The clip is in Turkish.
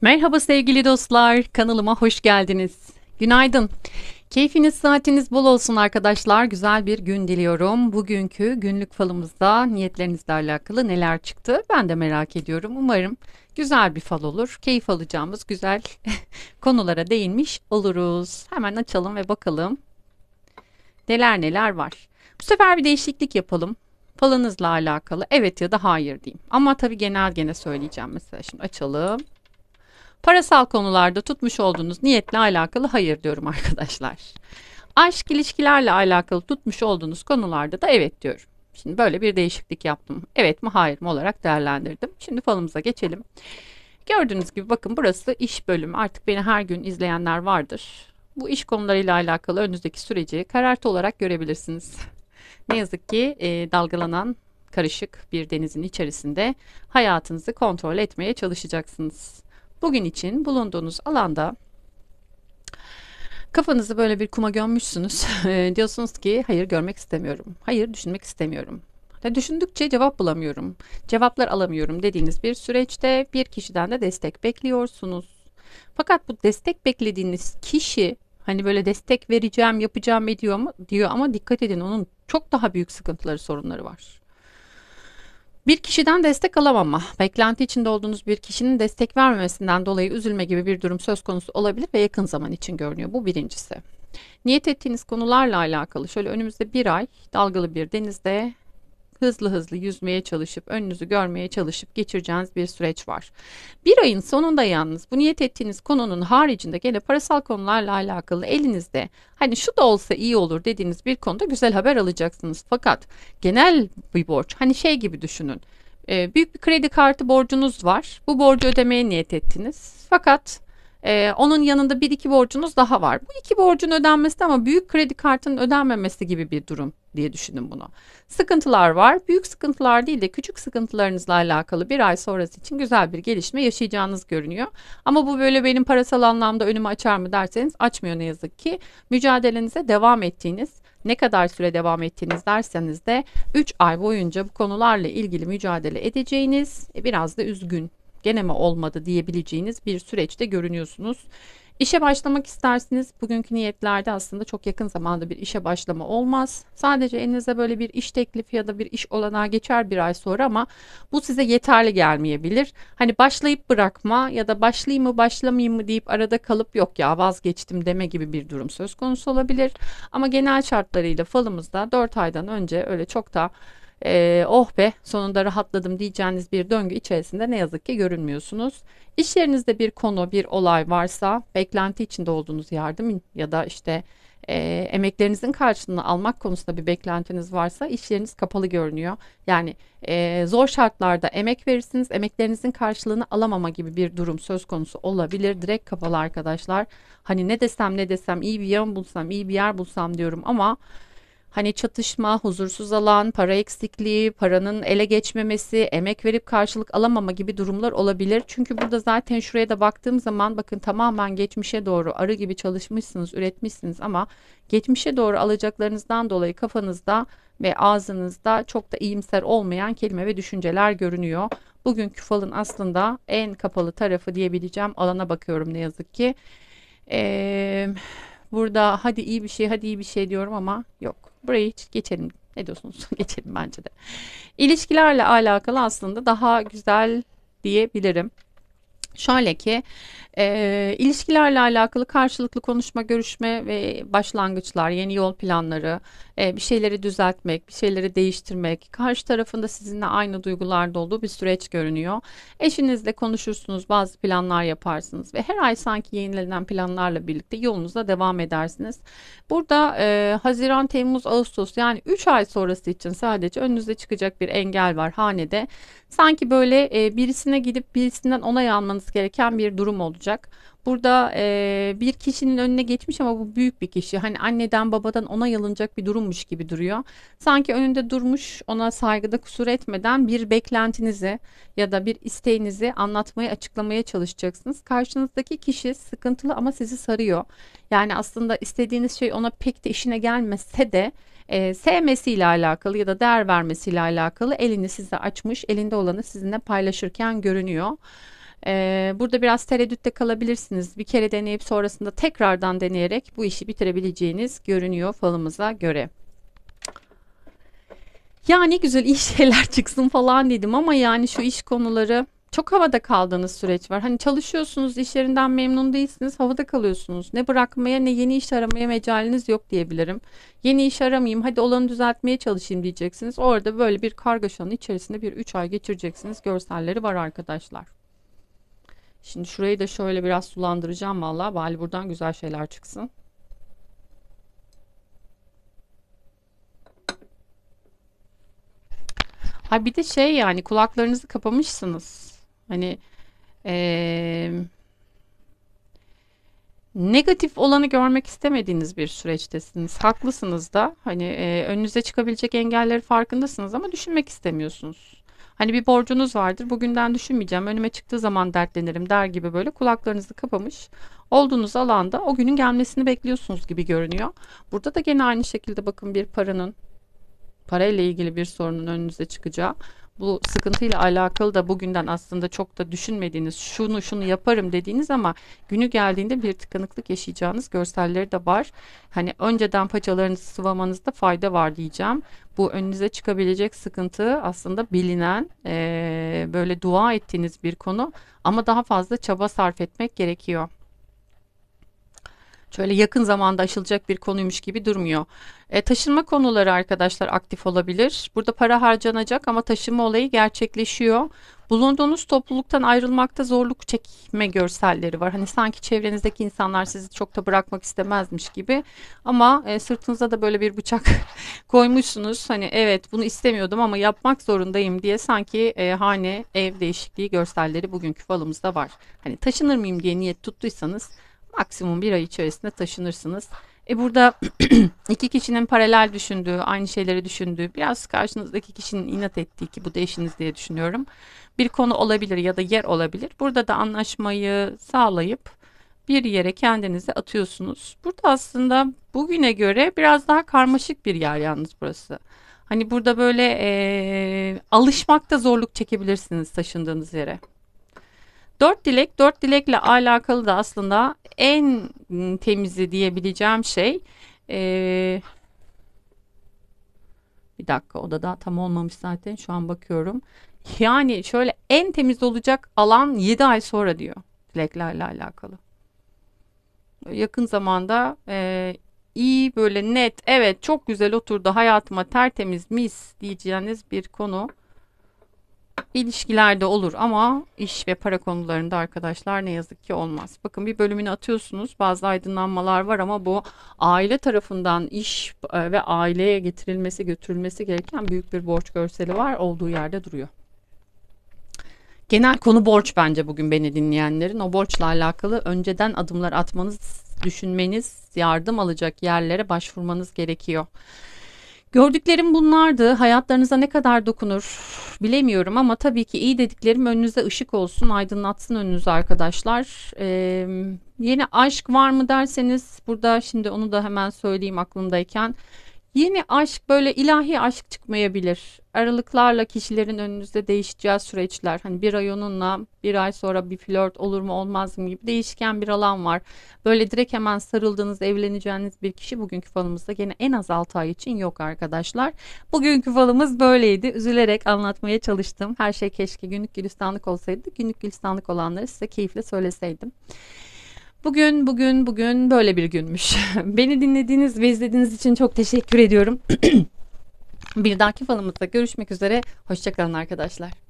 Merhaba sevgili dostlar, kanalıma hoş geldiniz. Günaydın. Keyfiniz saatiniz bol olsun arkadaşlar. Güzel bir gün diliyorum. Bugünkü günlük falımızda niyetlerinizle alakalı neler çıktı ben de merak ediyorum. Umarım güzel bir fal olur. Keyif alacağımız güzel konulara değinmiş oluruz. Hemen açalım ve bakalım neler neler var. Bu sefer bir değişiklik yapalım Falınızla alakalı evet ya da hayır diyeyim. Ama tabii genel gene söyleyeceğim mesela şimdi açalım. Parasal konularda tutmuş olduğunuz niyetle alakalı hayır diyorum arkadaşlar. Aşk ilişkilerle alakalı tutmuş olduğunuz konularda da evet diyorum. Şimdi böyle bir değişiklik yaptım. Evet mi hayır mı olarak değerlendirdim. Şimdi falımıza geçelim. Gördüğünüz gibi bakın burası iş bölümü. Artık beni her gün izleyenler vardır. Bu iş konularıyla alakalı önünüzdeki süreci karartı olarak görebilirsiniz. ne yazık ki e, dalgalanan karışık bir denizin içerisinde hayatınızı kontrol etmeye çalışacaksınız. Bugün için bulunduğunuz alanda kafanızı böyle bir kuma gömmüşsünüz. Ee, diyorsunuz ki hayır görmek istemiyorum. Hayır düşünmek istemiyorum. Ya düşündükçe cevap bulamıyorum. Cevaplar alamıyorum dediğiniz bir süreçte bir kişiden de destek bekliyorsunuz. Fakat bu destek beklediğiniz kişi hani böyle destek vereceğim, yapacağım ediyor mu diyor ama dikkat edin onun çok daha büyük sıkıntıları, sorunları var. Bir kişiden destek alamama, beklenti içinde olduğunuz bir kişinin destek vermemesinden dolayı üzülme gibi bir durum söz konusu olabilir ve yakın zaman için görünüyor. Bu birincisi. Niyet ettiğiniz konularla alakalı şöyle önümüzde bir ay dalgalı bir denizde hızlı hızlı yüzmeye çalışıp önünüzü görmeye çalışıp geçireceğiniz bir süreç var. Bir ayın sonunda yalnız bu niyet ettiğiniz konunun haricinde gene parasal konularla alakalı elinizde hani şu da olsa iyi olur dediğiniz bir konuda güzel haber alacaksınız. Fakat genel bir borç hani şey gibi düşünün e, büyük bir kredi kartı borcunuz var. Bu borcu ödemeye niyet ettiniz. Fakat e, onun yanında bir iki borcunuz daha var. Bu iki borcun ödenmesi de ama büyük kredi kartının ödenmemesi gibi bir durum diye düşünün bunu. Sıkıntılar var. Büyük sıkıntılar değil de küçük sıkıntılarınızla alakalı bir ay sonrası için güzel bir gelişme yaşayacağınız görünüyor. Ama bu böyle benim parasal anlamda önümü açar mı derseniz açmıyor ne yazık ki. Mücadelenize devam ettiğiniz ne kadar süre devam ettiğiniz derseniz de 3 ay boyunca bu konularla ilgili mücadele edeceğiniz e, biraz da üzgün gene mi olmadı diyebileceğiniz bir süreçte görünüyorsunuz. İşe başlamak istersiniz. Bugünkü niyetlerde aslında çok yakın zamanda bir işe başlama olmaz. Sadece elinize böyle bir iş teklifi ya da bir iş olanağı geçer bir ay sonra ama bu size yeterli gelmeyebilir. Hani başlayıp bırakma ya da başlayayım mı başlamayayım mı deyip arada kalıp yok ya vazgeçtim deme gibi bir durum söz konusu olabilir. Ama genel şartlarıyla falımızda 4 aydan önce öyle çok da e, oh be sonunda rahatladım diyeceğiniz bir döngü içerisinde ne yazık ki görünmüyorsunuz. İş yerinizde bir konu, bir olay varsa beklenti içinde olduğunuz yardım ya da işte e, emeklerinizin karşılığını almak konusunda bir beklentiniz varsa iş yeriniz kapalı görünüyor. Yani e, zor şartlarda emek verirsiniz, emeklerinizin karşılığını alamama gibi bir durum söz konusu olabilir. Direkt kapalı arkadaşlar. Hani ne desem ne desem iyi bir yön bulsam, iyi bir yer bulsam diyorum ama hani çatışma, huzursuz alan, para eksikliği, paranın ele geçmemesi, emek verip karşılık alamama gibi durumlar olabilir. Çünkü burada zaten şuraya da baktığım zaman bakın tamamen geçmişe doğru arı gibi çalışmışsınız, üretmişsiniz ama geçmişe doğru alacaklarınızdan dolayı kafanızda ve ağzınızda çok da iyimser olmayan kelime ve düşünceler görünüyor. Bugün falın aslında en kapalı tarafı diyebileceğim alana bakıyorum ne yazık ki. Ee, burada hadi iyi bir şey hadi iyi bir şey diyorum ama yok. Burayı hiç geçelim. Ne diyorsunuz? geçelim bence de. İlişkilerle alakalı aslında daha güzel diyebilirim. Şöyle ki e, ilişkilerle alakalı karşılıklı konuşma, görüşme ve başlangıçlar, yeni yol planları, e, bir şeyleri düzeltmek, bir şeyleri değiştirmek, karşı tarafında sizinle aynı duygularda olduğu bir süreç görünüyor. Eşinizle konuşursunuz, bazı planlar yaparsınız ve her ay sanki yenilenen planlarla birlikte yolunuza devam edersiniz. Burada e, Haziran, Temmuz, Ağustos yani 3 ay sonrası için sadece önünüze çıkacak bir engel var hanede. Sanki böyle e, birisine gidip birisinden onay almanız yapılması gereken bir durum olacak. Burada e, bir kişinin önüne geçmiş ama bu büyük bir kişi. Hani anneden babadan ona yalınacak bir durummuş gibi duruyor. Sanki önünde durmuş ona saygıda kusur etmeden bir beklentinizi ya da bir isteğinizi anlatmaya açıklamaya çalışacaksınız. Karşınızdaki kişi sıkıntılı ama sizi sarıyor. Yani aslında istediğiniz şey ona pek de işine gelmese de e, sevmesiyle alakalı ya da değer vermesiyle alakalı elini size açmış elinde olanı sizinle paylaşırken görünüyor burada biraz tereddütte kalabilirsiniz. Bir kere deneyip sonrasında tekrardan deneyerek bu işi bitirebileceğiniz görünüyor falımıza göre. Yani güzel iyi şeyler çıksın falan dedim ama yani şu iş konuları çok havada kaldığınız süreç var. Hani çalışıyorsunuz, iş yerinden memnun değilsiniz, havada kalıyorsunuz. Ne bırakmaya ne yeni iş aramaya mecaliniz yok diyebilirim. Yeni iş aramayayım, hadi olanı düzeltmeye çalışayım diyeceksiniz. Orada böyle bir kargaşanın içerisinde bir 3 ay geçireceksiniz. Görselleri var arkadaşlar. Şimdi şurayı da şöyle biraz sulandıracağım vallahi Bari buradan güzel şeyler çıksın. Ha bir de şey yani kulaklarınızı kapamışsınız. Hani ee, negatif olanı görmek istemediğiniz bir süreçtesiniz. Haklısınız da hani e, önünüze çıkabilecek engelleri farkındasınız ama düşünmek istemiyorsunuz. Hani bir borcunuz vardır. Bugünden düşünmeyeceğim. Önüme çıktığı zaman dertlenirim der gibi böyle kulaklarınızı kapamış. Olduğunuz alanda o günün gelmesini bekliyorsunuz gibi görünüyor. Burada da gene aynı şekilde bakın bir paranın parayla ilgili bir sorunun önünüze çıkacağı bu sıkıntıyla alakalı da bugünden aslında çok da düşünmediğiniz şunu şunu yaparım dediğiniz ama günü geldiğinde bir tıkanıklık yaşayacağınız görselleri de var. Hani önceden paçalarınızı sıvamanızda fayda var diyeceğim. Bu önünüze çıkabilecek sıkıntı aslında bilinen e, böyle dua ettiğiniz bir konu ama daha fazla çaba sarf etmek gerekiyor şöyle yakın zamanda aşılacak bir konuymuş gibi durmuyor. E, taşınma konuları arkadaşlar aktif olabilir. Burada para harcanacak ama taşınma olayı gerçekleşiyor. Bulunduğunuz topluluktan ayrılmakta zorluk çekme görselleri var. Hani sanki çevrenizdeki insanlar sizi çok da bırakmak istemezmiş gibi. Ama e, sırtınıza da böyle bir bıçak koymuşsunuz. Hani evet bunu istemiyordum ama yapmak zorundayım diye sanki e, hane ev değişikliği görselleri bugünkü falımızda var. Hani taşınır mıyım diye niyet tuttuysanız maksimum bir ay içerisinde taşınırsınız. E burada iki kişinin paralel düşündüğü, aynı şeyleri düşündüğü, biraz karşınızdaki kişinin inat ettiği ki bu da eşiniz diye düşünüyorum. Bir konu olabilir ya da yer olabilir. Burada da anlaşmayı sağlayıp bir yere kendinizi atıyorsunuz. Burada aslında bugüne göre biraz daha karmaşık bir yer yalnız burası. Hani burada böyle e, alışmakta zorluk çekebilirsiniz taşındığınız yere. Dört dilek, dört dilekle alakalı da aslında en ıı, temizi diyebileceğim şey e, bir dakika o da daha tam olmamış zaten şu an bakıyorum. Yani şöyle en temiz olacak alan 7 ay sonra diyor dileklerle alakalı. Yakın zamanda e, iyi böyle net evet çok güzel oturdu hayatıma tertemiz mis diyeceğiniz bir konu ilişkilerde olur ama iş ve para konularında arkadaşlar ne yazık ki olmaz. Bakın bir bölümünü atıyorsunuz. Bazı aydınlanmalar var ama bu aile tarafından iş e, ve aileye getirilmesi, götürülmesi gereken büyük bir borç görseli var. Olduğu yerde duruyor. Genel konu borç bence bugün beni dinleyenlerin. O borçla alakalı önceden adımlar atmanız, düşünmeniz, yardım alacak yerlere başvurmanız gerekiyor. Gördüklerim bunlardı. Hayatlarınıza ne kadar dokunur bilemiyorum ama tabii ki iyi dediklerim önünüze ışık olsun, aydınlatsın önünüzü arkadaşlar. Ee, yeni aşk var mı derseniz burada şimdi onu da hemen söyleyeyim aklımdayken. Yeni aşk böyle ilahi aşk çıkmayabilir. Aralıklarla kişilerin önünüzde değişeceği süreçler. Hani bir ay onunla bir ay sonra bir flört olur mu olmaz mı gibi değişken bir alan var. Böyle direkt hemen sarıldığınız evleneceğiniz bir kişi bugünkü falımızda gene en az 6 ay için yok arkadaşlar. Bugünkü falımız böyleydi. Üzülerek anlatmaya çalıştım. Her şey keşke günlük gülistanlık olsaydı. Günlük gülistanlık olanları size keyifle söyleseydim. Bugün, bugün, bugün böyle bir günmüş. Beni dinlediğiniz ve izlediğiniz için çok teşekkür ediyorum. bir dahaki falımızda görüşmek üzere. Hoşçakalın arkadaşlar.